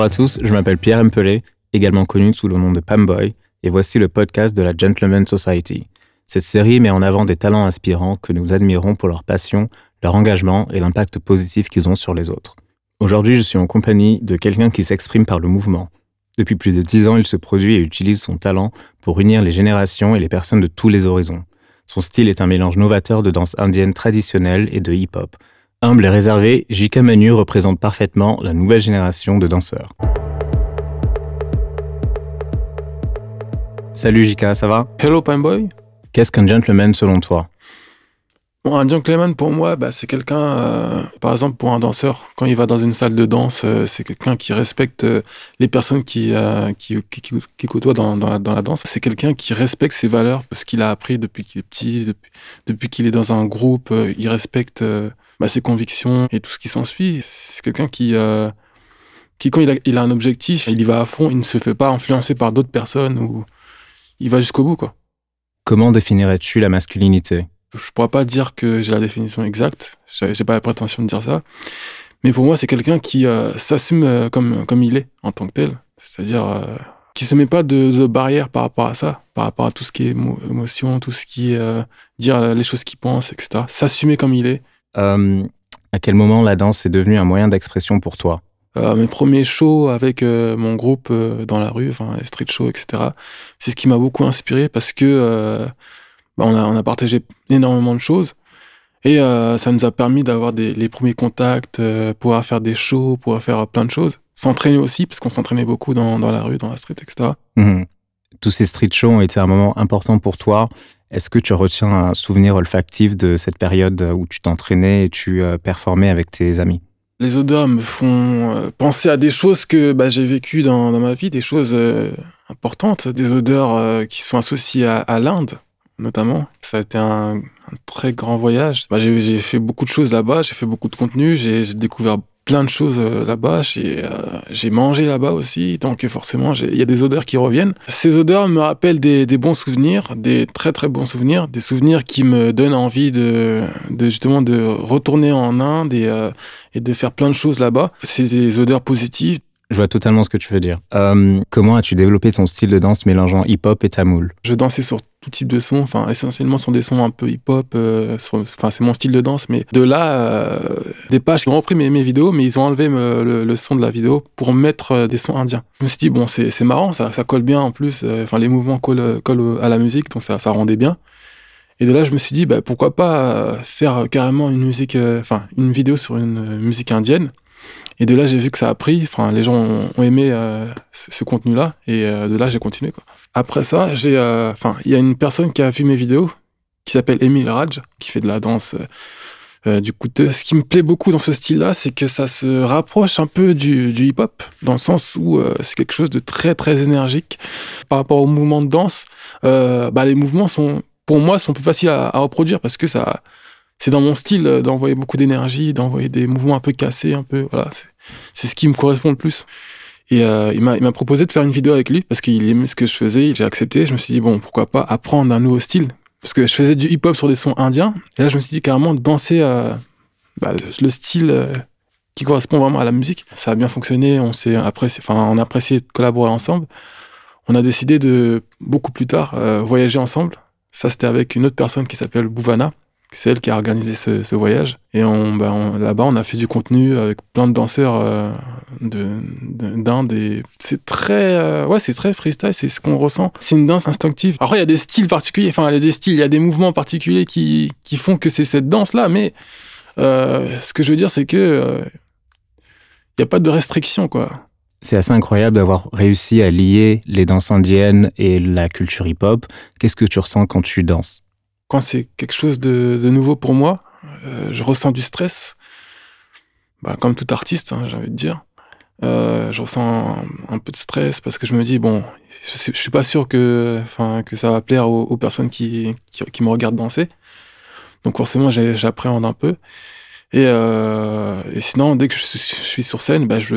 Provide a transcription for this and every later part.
Bonjour à tous, je m'appelle Pierre Empelet, également connu sous le nom de Pamboy, et voici le podcast de la Gentleman Society. Cette série met en avant des talents inspirants que nous admirons pour leur passion, leur engagement et l'impact positif qu'ils ont sur les autres. Aujourd'hui, je suis en compagnie de quelqu'un qui s'exprime par le mouvement. Depuis plus de dix ans, il se produit et utilise son talent pour unir les générations et les personnes de tous les horizons. Son style est un mélange novateur de danse indienne traditionnelle et de hip-hop, Humble et réservé, Jika Manu représente parfaitement la nouvelle génération de danseurs. Salut Jika, ça va Hello boy Qu'est-ce qu'un gentleman selon toi Bon, un gentleman pour moi, bah, c'est quelqu'un, euh, par exemple pour un danseur, quand il va dans une salle de danse, euh, c'est quelqu'un qui respecte euh, les personnes qui, qui, qui, qui côtoient dans, dans, la, danse. C'est quelqu'un qui respecte ses valeurs parce qu'il a appris depuis qu'il est petit, depuis, depuis qu'il est dans un groupe, il respecte bah, ses convictions et tout ce qui s'ensuit. C'est quelqu'un qui, qui quand il a, il a un objectif, il y va à fond, il ne se fait pas influencer par d'autres personnes ou il va jusqu'au bout. quoi. Comment définirais-tu la masculinité je pourrais pas dire que j'ai la définition exacte. J'ai pas la prétention de dire ça. Mais pour moi, c'est quelqu'un qui euh, s'assume euh, comme, comme il est en tant que tel. C'est-à-dire euh, qui se met pas de, barrière par rapport à ça, par rapport à tout ce qui est émotion, tout ce qui est dire les choses qu'il pense, etc. S'assumer comme il est. Hum, à quel moment la danse est devenue un moyen d'expression pour toi Mes premiers shows avec mon groupe dans la rue, enfin, street show, etc. C'est ce qui m'a beaucoup inspiré parce que bah, on, a, partagé énormément de choses. Et euh, ça nous a permis d'avoir les premiers contacts, euh, pouvoir faire des shows, pouvoir faire plein de choses. S'entraîner aussi, parce qu'on s'entraînait beaucoup dans, la rue, dans la street, etc. Mmh. Tous ces street shows ont été un moment important pour toi. Est-ce que tu retiens un souvenir olfactif de cette période où tu t'entraînais et tu euh, performais avec tes amis Les odeurs me font penser à des choses que bah, j'ai vécues dans, ma vie, des choses importantes, des odeurs qui sont associées à l'Inde, notamment. Ça a été un, très grand voyage. Bah, j'ai fait beaucoup de choses là-bas, j'ai fait beaucoup de contenu, j'ai découvert plein de choses euh, là-bas. Euh, j'ai mangé là-bas aussi, tant que forcément, il y a des odeurs qui reviennent. Ces odeurs me rappellent des, bons souvenirs, des très très bons souvenirs, des souvenirs qui me donnent envie de, de justement de retourner en Inde et, euh, et de faire plein de choses là-bas. C'est des odeurs positives. Je vois totalement ce que tu veux dire. Euh, comment as-tu développé ton style de danse mélangeant hip-hop et tamoul Je dansais sur tout type de sons, enfin essentiellement sur des sons un peu hip-hop, euh, enfin c'est mon style de danse, mais de là, euh, des pages ont repris mes, vidéos, mais ils ont enlevé le, son de la vidéo pour mettre euh, des sons indiens. Je me suis dit, bon c'est marrant, ça, colle bien en plus, enfin les mouvements collent, à la musique, donc ça, ça rendait bien. Et de là, je me suis dit, bah, pourquoi pas faire carrément une musique, enfin une vidéo sur une musique indienne et de là, j'ai vu que ça a pris. Enfin, les gens ont, aimé euh, ce contenu-là. Et euh, de là, j'ai continué. Quoi. Après ça, j'ai, euh, enfin, il y a une personne qui a vu mes vidéos qui s'appelle Emile Raj, qui fait de la danse. du coup, ce qui me plaît beaucoup dans ce style-là, c'est que ça se rapproche un peu du, hip-hop, dans le sens où c'est quelque chose de très très énergique. Par rapport aux mouvements de danse, bah, les mouvements sont, pour moi, sont plus faciles à, à reproduire parce que ça, c'est dans mon style euh, d'envoyer beaucoup d'énergie, d'envoyer des mouvements un peu cassés, un peu. Voilà, c'est ce qui me correspond le plus. Et euh, il m'a proposé de faire une vidéo avec lui parce qu'il aimait ce que je faisais. J'ai accepté. Je me suis dit bon, pourquoi pas apprendre un nouveau style parce que je faisais du hip-hop sur des sons indiens. Et là, je me suis dit carrément danser euh, bah, le, style euh, qui correspond vraiment à la musique. Ça a bien fonctionné. On s'est Enfin, on a apprécié de collaborer ensemble. On a décidé de beaucoup plus tard euh, voyager ensemble. Ça, c'était avec une autre personne qui s'appelle Bouvana, c'est elle qui a organisé ce, voyage. Et bah, on, là-bas, on a fait du contenu avec plein de danseurs d'Inde. Euh, de, c'est très, euh, ouais, c'est très freestyle, c'est ce qu'on ressent. C'est une danse instinctive. Après, il y a des styles particuliers, enfin, il y a des styles, il y a des mouvements particuliers qui, qui font que c'est cette danse-là. Mais euh, ce que je veux dire, c'est que il n'y a pas de restriction, quoi. C'est assez incroyable d'avoir réussi à lier les danses indiennes et la culture hip-hop. Qu'est-ce que tu ressens quand tu danses quand c'est quelque chose de, nouveau pour moi, euh, je ressens du stress, bah, comme tout artiste, hein, j'ai envie de dire. Euh, je ressens un, peu de stress parce que je me dis bon, je, ne suis pas sûr que, que ça va plaire aux, personnes qui, qui, me regardent danser. Donc forcément, j'appréhende un peu. Euh, et, sinon, dès que je, suis sur scène, bah, je,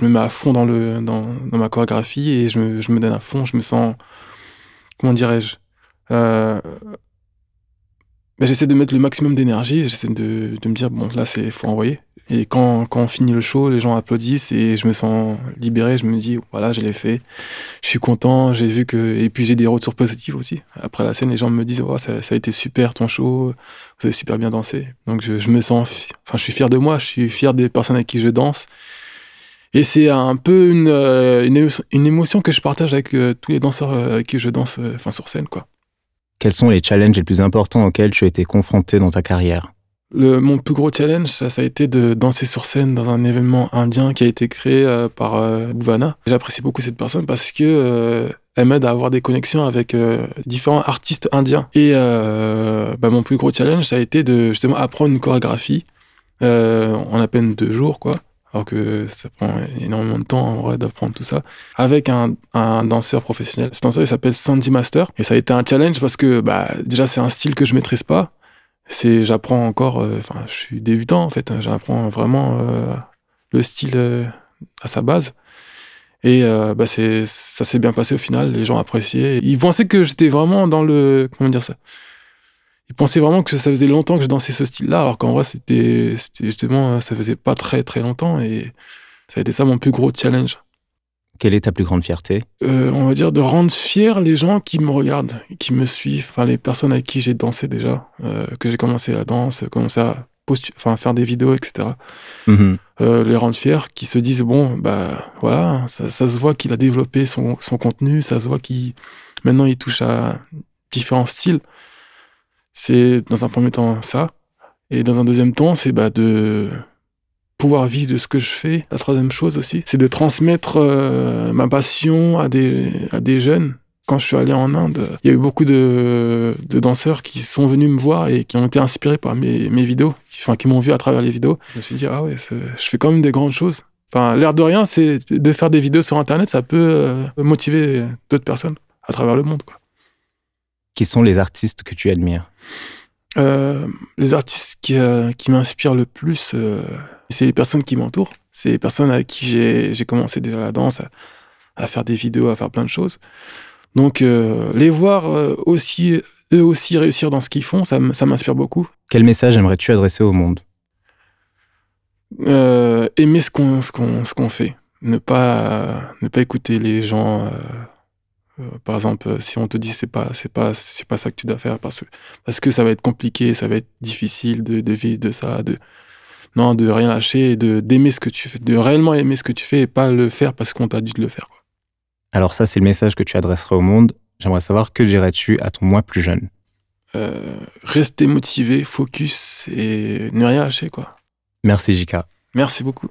me mets à fond dans, le, ma chorégraphie et je me, donne à fond. Je me sens, comment dirais-je, bah, j'essaie de mettre le maximum d'énergie, j'essaie de, de, me dire, bon, là, c'est faut envoyer. Et quand, quand, on finit le show, les gens applaudissent et je me sens libéré, je me dis, voilà, je l'ai fait, je suis content, j'ai vu que... Et puis j'ai des retours positifs aussi. Après la scène, les gens me disent, oh, ça, a été super ton show, vous avez super bien dansé. Donc je, je me sens... Enfin, je suis fier de moi, je suis fier des personnes avec qui je danse. Et c'est un peu une, euh, une, émotion, que je partage avec euh, tous les danseurs euh, avec qui je danse, enfin sur scène, quoi. Quels sont les challenges les plus importants auxquels tu as été confronté dans ta carrière mon plus gros challenge, ça, a été de danser sur scène dans un événement indien qui a été créé euh, par euh, J'apprécie beaucoup cette personne parce que euh, elle m'aide à avoir des connexions avec euh, différents artistes indiens. Et bah, mon plus gros challenge, ça a été de justement apprendre une chorégraphie en à peine deux jours, quoi alors que ça prend énormément de temps en vrai d'apprendre tout ça, avec un, danseur professionnel. Ce danseur, il s'appelle Sandy Master, et ça a été un challenge parce que bah, déjà, c'est un style que je maîtrise pas. C'est, j'apprends encore, euh, enfin, je suis débutant en fait, hein. j'apprends vraiment euh, le style euh, à sa base. Et bah, ça s'est bien passé au final, les gens appréciaient. Ils pensaient que j'étais vraiment dans le. Comment dire ça ils pensaient vraiment que ça faisait longtemps que je dansais ce style-là, alors qu'en vrai, c'était justement, ça faisait pas très très longtemps et ça a été ça mon plus gros challenge. Quelle est ta plus grande fierté euh, On va dire de rendre fiers les gens qui me regardent, qui me suivent, les personnes avec qui j'ai dansé déjà, euh, que j'ai commencé la danse, commencé à faire des vidéos, etc. Mmh euh, les rendre fiers, qui se disent bon, bah voilà, ça, ça se voit qu'il a développé son, son, contenu, ça se voit qu'il maintenant il touche à différents styles. C'est dans un premier temps ça. Et dans un deuxième temps, c'est bah, de pouvoir vivre de ce que je fais. La troisième chose aussi, c'est de transmettre euh, ma passion à des, à des jeunes. Quand je suis allé en Inde, il y a eu beaucoup de, de danseurs qui sont venus me voir et qui ont été inspirés par mes, mes vidéos, qui, qui m'ont vu à travers les vidéos. Je me suis dit, ah ouais, je fais quand même des grandes choses. Enfin, l'air de rien, c'est de faire des vidéos sur Internet, ça peut euh, motiver d'autres personnes à travers le monde. Quoi qui sont les artistes que tu admires euh, Les artistes qui, euh, qui m'inspirent le plus, euh, c'est les personnes qui m'entourent. C'est les personnes avec qui j'ai commencé déjà la danse, à, faire des vidéos, à faire plein de choses. Donc, les voir aussi, eux aussi réussir dans ce qu'ils font, ça, m'inspire beaucoup. Quel message aimerais-tu adresser au monde Aimer ce qu'on fait. Ne pas, ne pas écouter les gens euh, par exemple, euh, si on te dit c'est pas c'est pas c'est pas ça que tu dois faire parce que parce que ça va être compliqué, ça va être difficile de, de vivre de ça, de non de rien lâcher, de d'aimer ce que tu fais, de réellement aimer ce que tu fais et pas le faire parce qu'on t'a dû de le faire. Alors ça c'est le message que tu adresserais au monde. J'aimerais savoir que dirais-tu à ton moi plus jeune. Euh, rester motivé, focus et ne rien lâcher quoi. Merci Jika. Merci beaucoup.